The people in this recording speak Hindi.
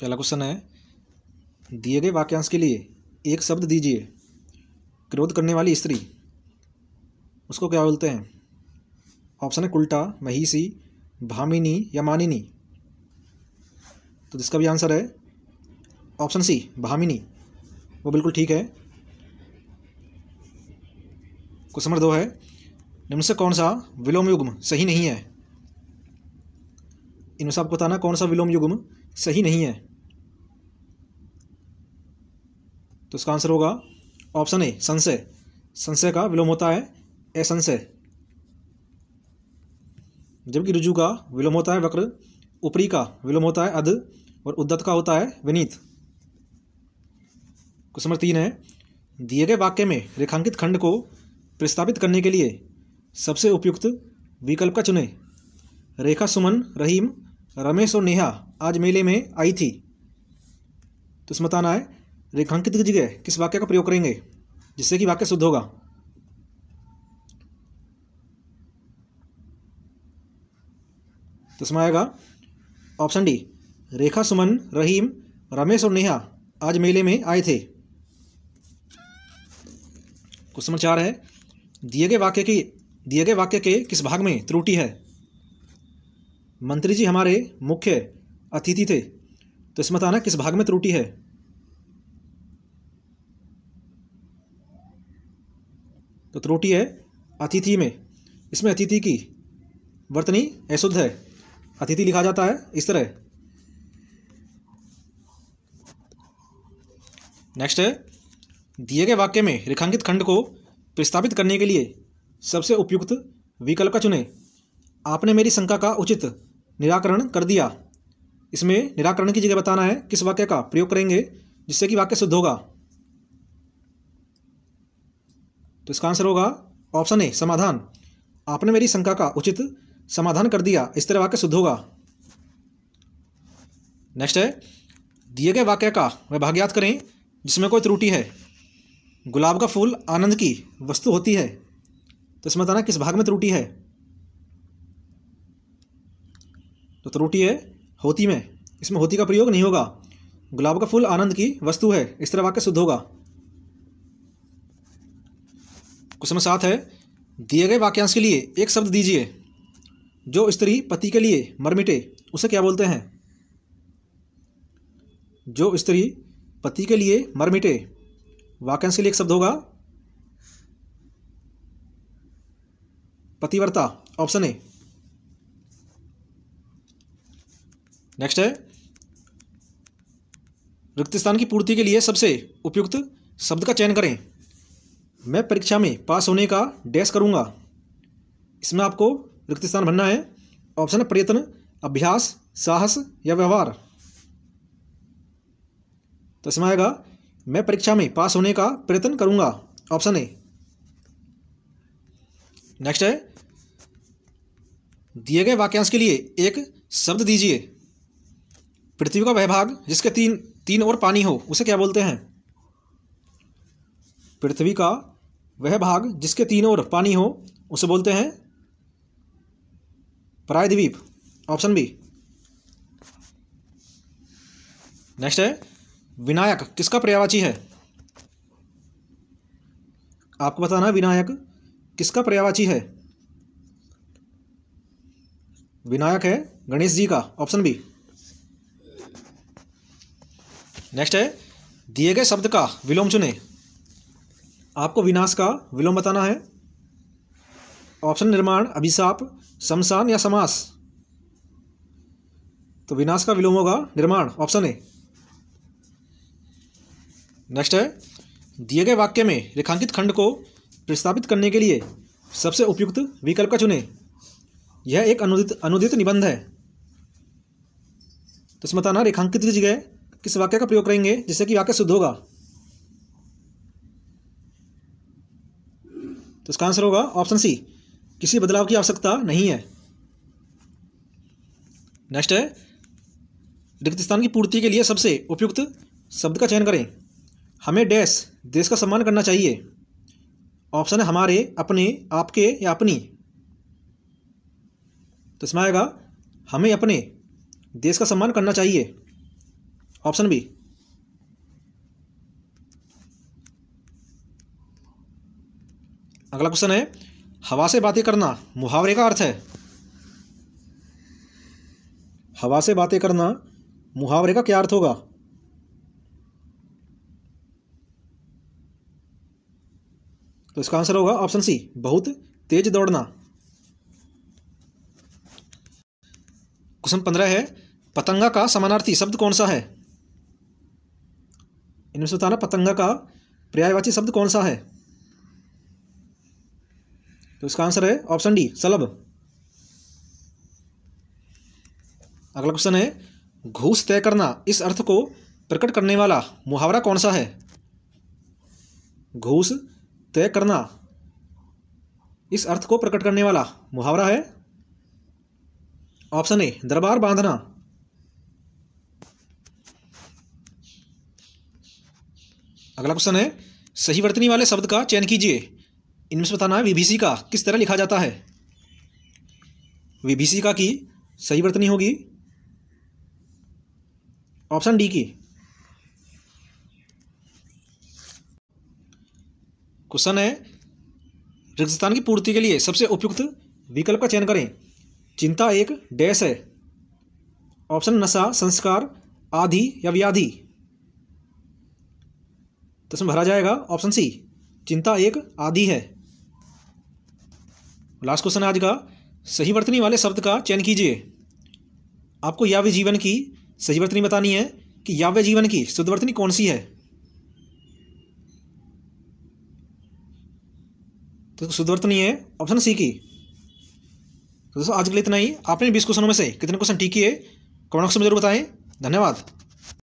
पहला क्वेश्चन है दिए गए वाक्यांश के लिए एक शब्द दीजिए क्रोध करने वाली स्त्री उसको क्या बोलते हैं ऑप्शन है कुल्टा महिषी भामिनी या मानिनी तो जिसका भी आंसर है ऑप्शन सी भामिनी वो बिल्कुल ठीक है क्वेश्चन नंबर दो है निम्न से कौन सा विलोम युग्म सही नहीं है इनमें से आपको बताना कौन सा विलोम युग्म सही नहीं है तो इसका आंसर होगा ऑप्शन ए संशय संशय का विलोम होता है संशय जबकि रुजु का विलोम होता है वक्र ऊपरी का विलोम होता है अध और उद्दत का होता है विनीत क्वेश्चन नंबर तीन है दिए गए वाक्य में रेखांकित खंड को प्रस्तावित करने के लिए सबसे उपयुक्त विकल्प का चुने रेखा सुमन रहीम रमेश और नेहा आज मेले में आई थी तो इसमें बताना है रेखांकित की जगह किस वाक्य का प्रयोग करेंगे जिससे कि वाक्य शुद्ध होगा तो इसमें आएगा ऑप्शन डी रेखा सुमन रहीम रमेश और नेहा आज मेले में आए थे क्वेश्चन चार है दिए गए वाक्य की दिए गए वाक्य के किस भाग में त्रुटि है मंत्री जी हमारे मुख्य अतिथि थे तो इसमें बताना किस भाग में त्रुटि है तो त्रुटि है अतिथि में इसमें अतिथि की वर्तनी अशुद्ध है अतिथि लिखा जाता है इस तरह नेक्स्ट है दिए गए वाक्य में रेखांकित खंड को प्रस्तावित करने के लिए सबसे उपयुक्त विकल्प का चुने आपने मेरी शंका का उचित निराकरण कर दिया इसमें निराकरण की जगह बताना है किस वाक्य का प्रयोग करेंगे जिससे कि वाक्य सिद्ध होगा तो इसका आंसर होगा ऑप्शन ए समाधान आपने मेरी शंका का उचित समाधान कर दिया इस तरह वाक्य सिद्ध होगा नेक्स्ट है दिए गए वाक्य का वह भाग्यात करें जिसमें कोई त्रुटि है गुलाब का फूल आनंद की वस्तु होती है तो इसमें बताना किस भाग में त्रुटि है तो त्रुटि है होती में इसमें होती का प्रयोग नहीं होगा गुलाब का फूल आनंद की वस्तु है इस तरह वाक्य शुद्ध होगा क्वेश्चन समय साथ है दिए गए वाक्यांश के लिए एक शब्द दीजिए जो स्त्री पति के लिए मरमिटे उसे क्या बोलते हैं जो स्त्री पति के लिए मरमिटे वाक्यांश के लिए एक शब्द होगा पतिवर्ता ऑप्शन ए नेक्स्ट है रिक्त स्थान की पूर्ति के लिए सबसे उपयुक्त शब्द का चयन करें मैं परीक्षा में पास होने का डैश करूंगा इसमें आपको रिक्त स्थान भरना है ऑप्शन है प्रयत्न अभ्यास साहस या व्यवहार तो इसमें आएगा मैं परीक्षा में पास होने का प्रयत्न करूंगा ऑप्शन ए नेक्स्ट है दिए गए वाक्यांश के लिए एक शब्द दीजिए पृथ्वी का वह भाग जिसके तीन तीन और पानी हो उसे क्या बोलते हैं पृथ्वी का वह भाग जिसके तीन ओर पानी हो उसे बोलते हैं प्रायद्वीप ऑप्शन बी नेक्स्ट है विनायक किसका पर्यावाची है आपको बताना है विनायक किसका पर्यावाची है विनायक है गणेश जी का ऑप्शन बी नेक्स्ट है दिए गए शब्द का विलोम चुने आपको विनाश का विलोम बताना है ऑप्शन निर्माण अभिशाप शमशान या समास तो विनाश का विलोम होगा निर्माण ऑप्शन ए नेक्स्ट है दिए गए वाक्य में रेखांकित खंड को प्रस्तावित करने के लिए सबसे उपयुक्त विकल्प का चुने यह एक अनुदित अनुदित निबंध है तो इसमें बताना रेखांकित की जगह किस वाक्य का प्रयोग करेंगे जिससे कि वाक्य शुद्ध होगा तो इसका आंसर होगा ऑप्शन सी किसी बदलाव की आवश्यकता नहीं है नेक्स्ट है रिक्त स्थान की पूर्ति के लिए सबसे उपयुक्त शब्द का चयन करें हमें डैश देश का सम्मान करना चाहिए ऑप्शन है हमारे अपने आपके या अपनी तो इसमें आएगा हमें अपने देश का सम्मान करना चाहिए ऑप्शन बी अगला क्वेश्चन है हवा से बातें करना मुहावरे का अर्थ है हवा से बातें करना मुहावरे का क्या अर्थ होगा तो इसका आंसर होगा ऑप्शन सी बहुत तेज दौड़ना क्वेश्चन पंद्रह है पतंगा का समानार्थी शब्द कौन सा है इनमें से बताना पतंगा का पर्यायवाची शब्द कौन सा है तो इसका आंसर है ऑप्शन डी सलभ अगला क्वेश्चन है घूस तय करना इस अर्थ को प्रकट करने वाला मुहावरा कौन सा है घूस तय करना इस अर्थ को प्रकट करने वाला मुहावरा है ऑप्शन ए दरबार बांधना अगला क्वेश्चन है सही वर्तनी वाले शब्द का चयन कीजिए इनमें से बताना है वीबीसी का किस तरह लिखा जाता है वीबीसी का की सही वर्तनी होगी ऑप्शन डी की क्वेश्चन है रिक्तस्थान की पूर्ति के लिए सबसे उपयुक्त विकल्प का चयन करें चिंता एक डैश है ऑप्शन नशा संस्कार आधि या व्याधि तो इसमें भरा जाएगा ऑप्शन सी चिंता एक आदि है लास्ट क्वेश्चन आज का सही वर्तनी वाले शब्द का चयन कीजिए आपको याव्य जीवन की सही वर्तनी बतानी है कि याव्य जीवन की शुद्ध वर्तनी कौन सी है तो शुद्ध वर्तनी है ऑप्शन सी की तो दोस्तों आज के लिए इतना ही आपने बीस क्वेश्चनों में से कितने क्वेश्चन ठीक किए कमेंट बॉक्स में जरूर बताएं धन्यवाद